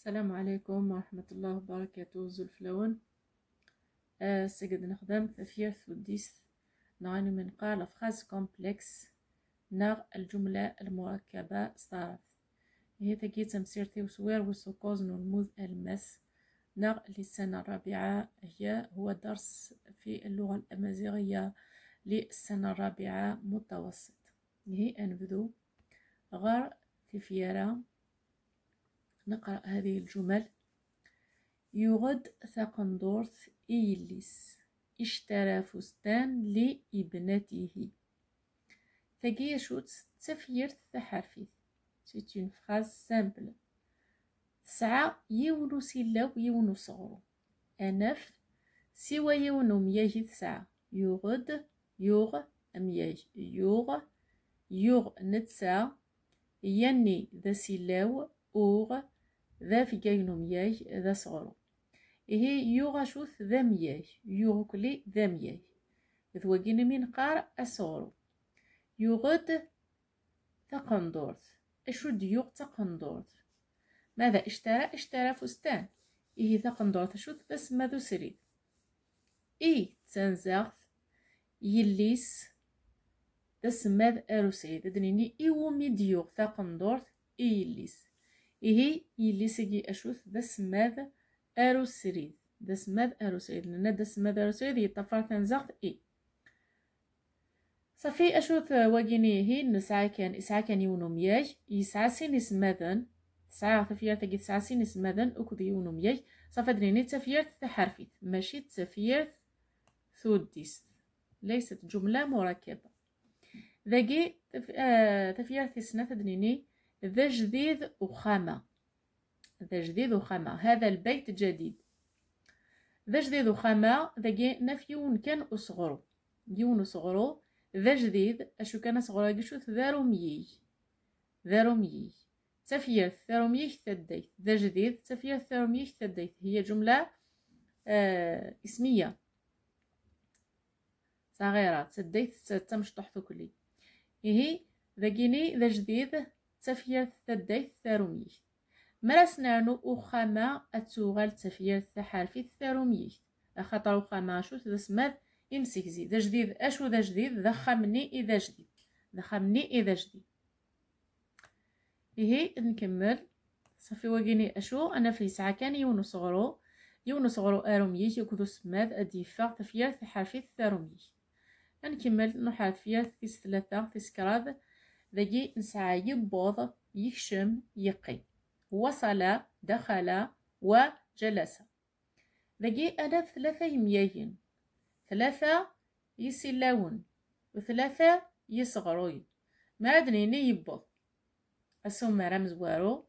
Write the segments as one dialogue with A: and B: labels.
A: السلام عليكم ورحمة الله وبركاته زلفلون آه سجد نخدم في ثوديس نعاني من قال فخاز كومبلكس نغ الجملة المركبة صارت هي تجي تمسير توسوير وسوكوز نرموذ المس نغ للسنة الرابعة هي هو درس في اللغة الأمازيغية للسنة الرابعة متوسط هي أنبدو غار ثفيرة نقرأ هذه الجمل يغد ثقندورث إيليس اشترى فستان لابنته ثقية شوت تفير تحرفيث سيت اون فراز سامبل سعى يونو سلاو يونو صغرو أنف سوى يونو مياهي تسعة يغد يوغ مياج يوغ يوغ نتسعة يني ذا سلاو أوغ ذا في كاينو مياه ذا صغرو إهي يوغا شوث ذا مياه يوغكلي ذا مياي ذوقين من قار أصغرو يوغد تقندورت أشد يوغ تقندورت ماذا اشترى اشترى فستان إيه تقندورت شد بس ماذا سريد إيه تنزاغت يليس ماذ تسمى أروسيد دنيني إيومي ديوغ تقندورت يليس إيه يليسيجي أشوث دسماذ أروسريد دسماذ أروسريد لأن دس ماذا دسماذ أروسريد يطفر تنزغت إي صافي أشوث واجيني هي نسعى كان إسعى كان يونو مياج يسعى سين اسماذن تسعة تفير تجي تسعة سين اسماذن أكد يونو مياج صافا دريني تفير تحرفي ماشي تفير ثوديس ليست جملة مركبة ذاقي تفير آه، تسنة تدنيني ذا جديد وخامة ذا جديد وخامة هذا البيت جديد ذا جديد وخامة ذا نفيون كان أصغرو يون أصغرو ذا جديد أشو كان أصغرو قشوت ذا روميي ذا رميي تفير ثرميك ثديت ذا جديد تفير ثرميك ثديت هي جملة آه اسمية صغيرة تديت تمشطح ثكلي هي ذا جيني ذا جديد تفيرت تديت ثاروميت مرس نانو أخاما أتوغل تفيرت تحرفي ثاروميت أخطر أخاما شو تسمد زي ذا جديد أشو ذا جديد ذا خمني إذا جديد ذا خمني إذا جديد إيهي نكمل صافي وقيني أشو أنا في ساعة كان يونو صغرو يونو صغرو أرومي يكدو سماد أديفا تفيرت تحرفي ثاروميج نكمل نحرف تيس ثلاثة تيس كراد ذي نسعى يبوض يشم يقي وصل دخل وجلس ذي أنا ثلاثة يميين ثلاثة يسلون وثلاثة يصغروي ما أدري نيبوض أسمى رمز وارو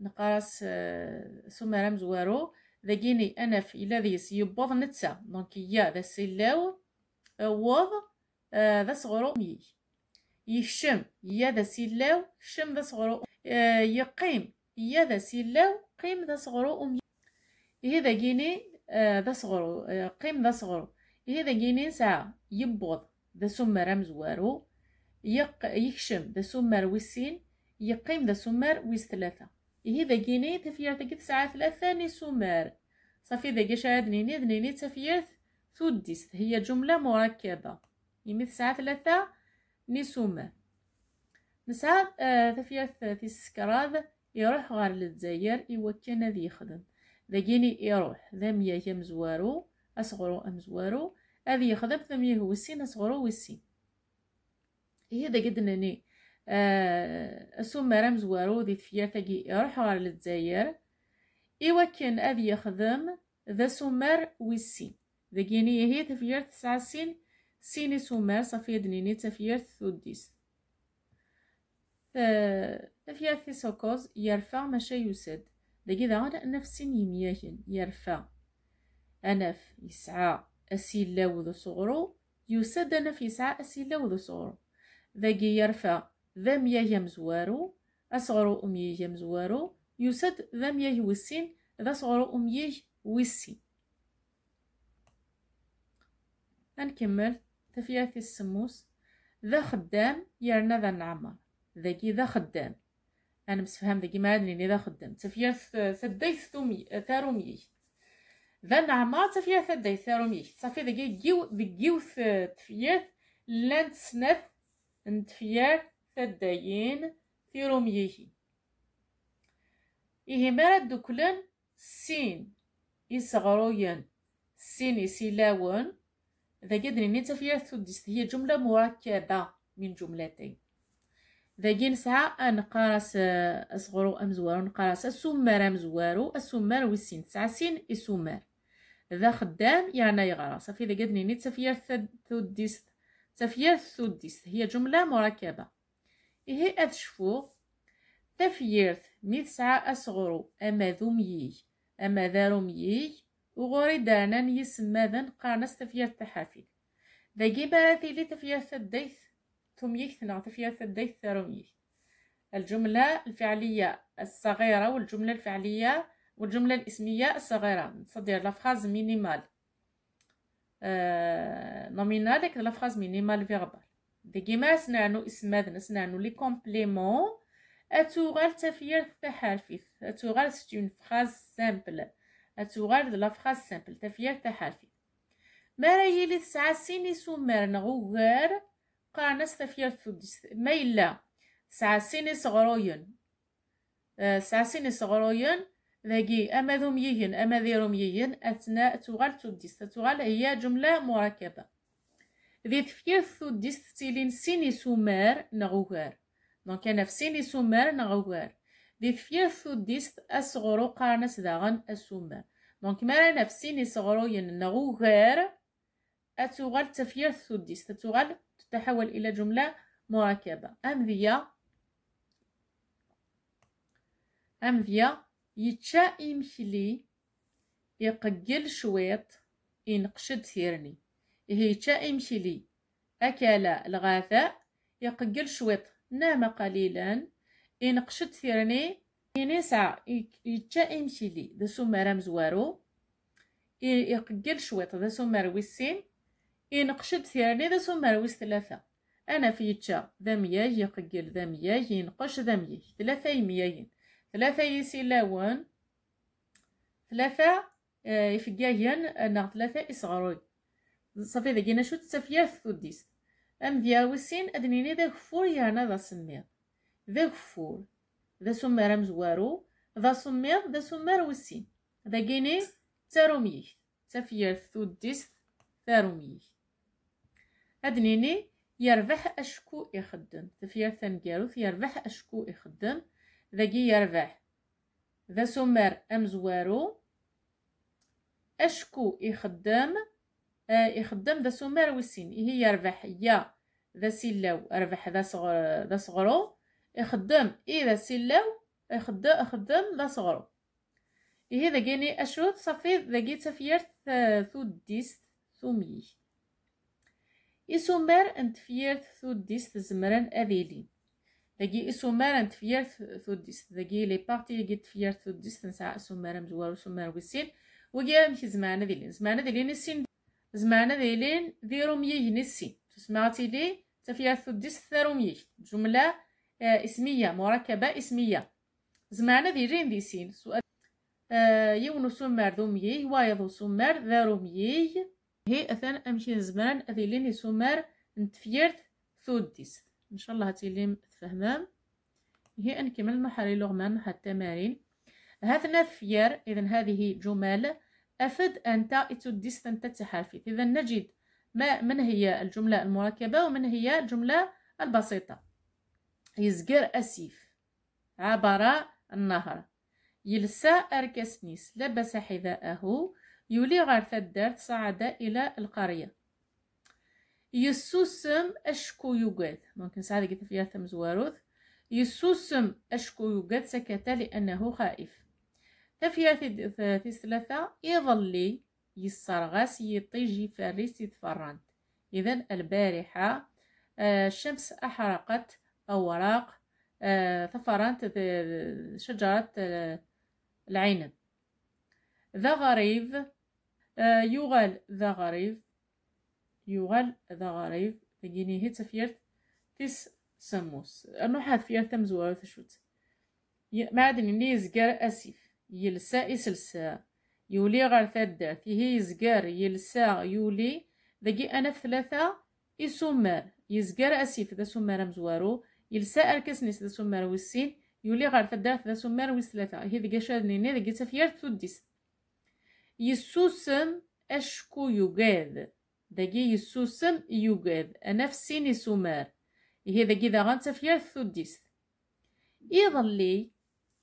A: نقاس السمة رمز وارو ذاقيني أنا في الذي يبوض نتسا دونك يا ذا سلاو ووض آه، ذا صغرو مي يشم يا ذا سيلاو شم ذا صغرو آه، يقيم يا ذا سيلاو قيم ذا صغرو أم هذا جيني آه، ذا صغرو آه، قيم ذا صغرو هذا جيني ساعة يبوض ذا سمر مزوارو يق يكشم ذا سمر وسين يقيم ذا سمر ويس ثلاثة هذا جيني تفير قد ساعة ثلاثة ني سمر صافي ذا قشا دنيني دنيني تفير تودست هي جملة مركبة يمث ساعة ثلاثة نسوم نسا تفيات آه، في السكراد يروح غار للزاير يوكينا ذي يخدم ذاقيني يروح ذم يهم زوارو اصغرو ام زوارو هذه يخدم ثم يهوسين اصغرو وسين هي ذا قدنني آه سوما رمز وارو ذي تفياتاكي يروح غار للزاير يوكن اذ يخدم ذا سمر وسين داكيني هي تفيات تسعة سين سيني سومار صافي دنيني تفير ثوديس آه، تفير ثيسوكوز يرفع ماشا يسد داكي أنف سيني مياهن يرفع أنف يسعى أسيلا وذو صغرو يسد أنف يسعى أسيلا وذو صغرو داكي يرفع ذا مياه يمزوارو أصغرو أميه يمزوارو يسد ذا مياه وسين ذا صغرو أميه وسين هنكمل تفيات السموس ذا خدام يرنا ذا نعمر ذاكي ذا خدام انا مسفهم ذاكي ما عادني ذا خدام تفيات ثدي ثومي ثارومي ذا نعمر تفيات ثدي ثارومي صافي ذاكي جيو ذاكيو تفيات لان تسنث نتفيات ثدايين ثيروميه إيه مرد دوكلن سين إسغروين سين إسلاون ذا جدر قدر فيا ثودس هي جملة مركبة من جملتين ذا نسعى نقارس أصغرو أم زوارو نقارس السمار أم زوارو السمار والسين تسعة سين السمار ذا خدام يعني يغرى صافي ذا جدر نيني فيا ثودس تفيا ثودس هي جملة مركبة إيه أتشفو تفيرث ساعة أصغرو أما ذوميي أما ذا روميي وغوري دانان ذن قارنس تفيات تحافي داقي جيبا لي تفيات الديث تميك ثنا تفيات الديث ثروميك الجملة الفعلية الصغيرة والجملة الفعلية والجملة الاسمية الصغيرة نصدر لفخاز مينيمال آه، نومينال لكن لفخاز مينيمال فيربال جيما سنعنو اسمادن سنعنو لي كومبليمون اتوغال تفير تحالفيث اتوغال ستون فراز سامبل أتوغار دي لافخاز سامبل تفير تحرفي ما رايلي تسعة سين يسومارن غوغار قارنس تفير ثوديس ما إلا تسعة سيني يسغروين آه، تسعة سيني يسغروين ذاكي أما ذوم يهن أما ذيروم يهن أثناء توغال ثوديس توغال هي جملة مركبة ذي تفير ثوديس تيلين سين يسومار نغوغار دونك أنا في سين يسومار نغوغار ديفير ديست أسغرو قارنس داغن أسوما دونك مرا نفسي نصغرو ينغو غير أتغل تفير ثوديست أتغل تتحول إلى جملة مركبة امذيا امذيا يتشا إمكلي يقجل شويط ينقشد ثيرني هي تشا إمكلي أكل الغذاء يقجل شويط نام قليلا ينقشط فيرني ينسع يتشا يمشي لي دا سمارة مزوارو يقجل شويط دا سمار ويسين ينقشط ثيرني دا سمار ويس ثلاثة أنا في يتشا ذا مياج يقجل ذا مياج ينقش ذا مياج ثلاثة يميين ثلاثة يسيلاون ثلاثة آه، يفجاين أنا ثلاثة إصغروي صافي ذا كينا شو تسافيا ثوديس أم ديال وسين أدنيني ذا كفور يانا ذا سمير ذا غفور ذا سمار مزوارو ذا سومير ذا سومير وسين ذا جيني تارومي تفير ثوديس هاد أدنيني يربح أشكو يخدم تفير ثنقاروث يربح أشكو يخدم ذا جي يربح ذا سمار أمزوارو أشكو يخدم يخدم ذا سومير وسين هي يربح يا ذا سيلو ربح ذا صغر ذا صغرو يخدم إذا سلاو يخدم يخدم لا صغرو إيه ذا جيني أشوت صافي ثو ديس ثو مي إسومار انت فير ثو ديس زمران أذيلين جي إسومار انت فير ثو ديس ذا جي لي بارتي داكي ثو ديس نساع إسومار مزوار وسومار وسين وجي أمشي زمان ذيلين زمان ذيلين السين زمان ذيلين ذيرو مي نسين تسمعتي لي ثو ديس ثرو مي جملة آه، اسمية مركبة اسمية زمعنا ذي رين دي سين سؤال يون سمر ذوميه وايض سمر ذاروميه هي أثن أمشي زمان ذي لين سمر نتفيرت ثوديس إن شاء الله لين تفهمام هي نكمل المحاري لغمان حتى مارين هذنا فير إذا هذه جمل أفد أنت إتوديس أنت تحرفي إذا نجد ما من هي الجملة المركبة ومن هي الجملة البسيطة يزقر أسيف عبر النهر يلسى أركسنيس لبس حذاءه يولي غرث الدرت صعد إلى القرية يسوسم أشكو يقاد ممكن سعادة قلت فيها تمزواروث يسوسم أشكو يقاد سكت لأنه خائف تفيا في ثلاثة يظلي يصرغس يطيجي فارس يتفرنت إذا البارحة الشمس آه، أحرقت أو آه، ثفرانت آه، شجرة آه، العنب ذا غريب يغال ذا غريب يغال ذا غريب تجيني هي تفيرت تس سموس حاد فيها تمزوها وتشوت معدن لي يزقر أسيف يلسا إسلسا يولي غير ثدات هي يزقر يلسا يولي ذاقي أنا ثلاثة يسمر يزقر أسيف ذا سمر مزوارو يلسا كسنس ذا سمار وسين يولي غار تدار ثلاثة سمار وس ثلاثة هذا قشادني نادا قيتا فيار توديس يسوسم أشكو يقاد داقي يسوسم يقاد نفسيني سمار هذا قيدا غانتا فيار توديس يظلي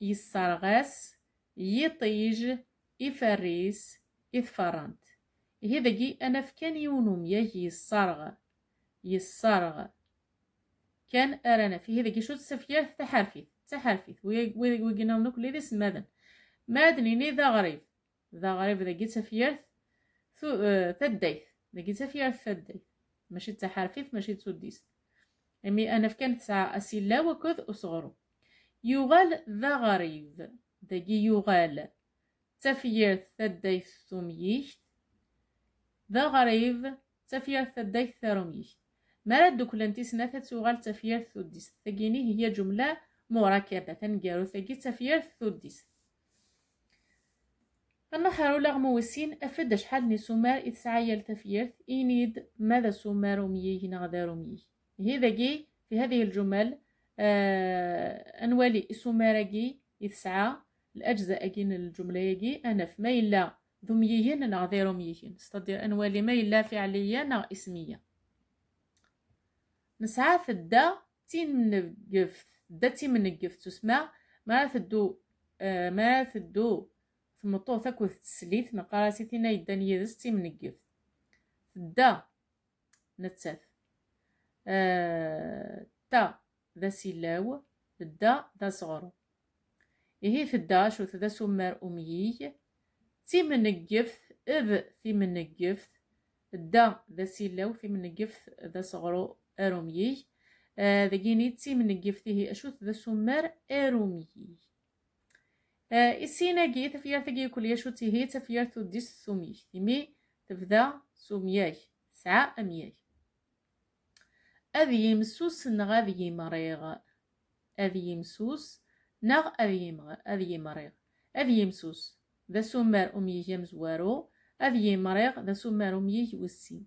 A: يسارغاس يطيج يفريس يثفرانت هذا قي أنا كان يونوم يجي يسرغ يسرغ كان أرانا في هذا كي شوت كيشوت وي تحرفيت تحرفيت ويقنا منك لذي سمادن مادني ني ذا غريب ذا غريب ذا قيت سفيات ثديث ذا قيت سفيات ثديث ماشي تحرفيت ماشي توديس امي يعني انا في فكان تسعة اسيلا وكذ اصغرو يغال ذا غريب ذا ذاكي يغال تفير ثديث ثميش ذا غريب تفير ثديث ثرميش مرات دوكلانتي سنة سوغال تفير ثوديس تجيني هي جملة مركبة تنقارو ثجي تفير ثوديس النحر لغم وسين أفد شحال نسومار إتسعي إذ إينيد تفيرث ماذا سمار ميه نغدار هذا جي في هذه الجمل آه أنوالي إسومار جي إتسعى الأجزاء أجين الجملة يجي أنا في إلا ذميين نغدار ميه استطيع أنوالي ميلا فعليا نغ اسمية نسعى في الدا تين الدا تيمنقفت تسمى ما في الدو آه، ما تدو ثمطو تاكو تسليت نقراتي تينا يدان يدس تيمنقفت الدا نتسات آه تا ذا سيلاو الدا ذا صغرو يهي في الدا شو ذا سمار أميي تيمنقفت إذ تيمنقفت الدا ذا سيلاو من تيمنقفت ذا صغرو أرومي ذاكي نيتي من قفتيه أشوث ذا سمر أرومي إسينا جي تفير ثقي كل يشو هي تفير ديس سومي ثمي تفذا سومياي سعى أمياي أذي يمسوس نغ أذي مريغ أذي يمسوس نغ أذي مغ أذي مريغ أذي يمسوس ذا سمر أمي يمزوارو أذي مريغ ذا سمر أمي يوسي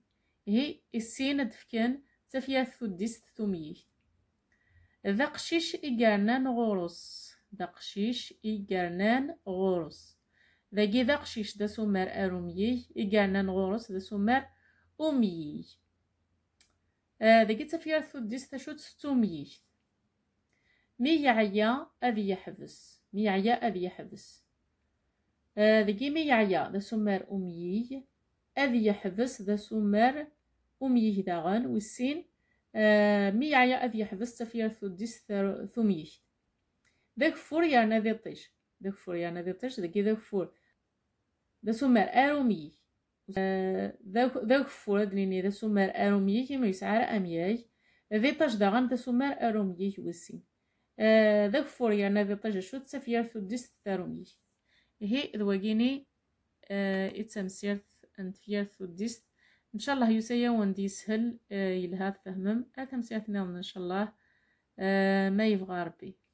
A: هي السين دفكن تفيات ثديست ثميت ذا قشيش إقرنان غورس ذا إيجارنان إقرنان غورس ذاكي ذا قشيش ذا سمر أروميه غورس ذا سومار أميه ذاكي تفيا ثديست تشوت ستوميه مي عيا أذي يحبس مي عيا أذي يحبس ذاكي آه، مي عيا ذا سومار أميه أذي يحبس ذا سمر أميه داغن والسين آه، مي عيا أذ يحبس تفير ثو ديس ثو ميه ذاك فور يرنا ذي طيش ذاك فور يرنا ذي طيش آه، ذاك ذاك فور ذا سمر أرو ميه ذاك فور دليني ذا سمر ميه كيما يسعر أمياي ذي طاش داغن ذا سمر ميه والسين ذاك فور يرنا ذي طيش شو تفير ثديس ميه هي اتسام آه، اتسمسيرت انت فير ثديس ان شاء الله يسيا وندي يسهل آه، يلهاد فهمم اثم سياتنا ان شاء الله آه، ما يبغى ربي